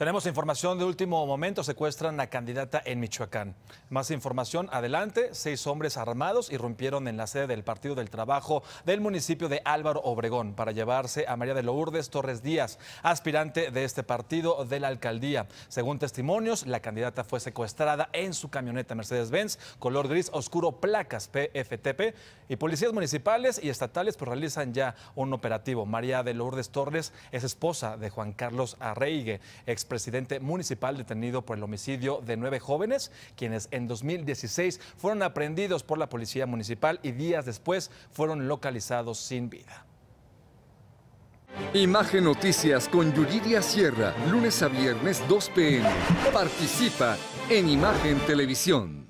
Tenemos información de último momento, secuestran a candidata en Michoacán. Más información adelante, seis hombres armados irrumpieron en la sede del Partido del Trabajo del municipio de Álvaro Obregón para llevarse a María de Lourdes Torres Díaz, aspirante de este partido de la alcaldía. Según testimonios, la candidata fue secuestrada en su camioneta Mercedes-Benz, color gris oscuro, placas PFTP, y policías municipales y estatales pues, realizan ya un operativo. María de Lourdes Torres es esposa de Juan Carlos Arreigue, ex presidente municipal detenido por el homicidio de nueve jóvenes, quienes en 2016 fueron aprehendidos por la policía municipal y días después fueron localizados sin vida. Imagen Noticias con Yuridia Sierra, lunes a viernes 2 pm. Participa en Imagen Televisión.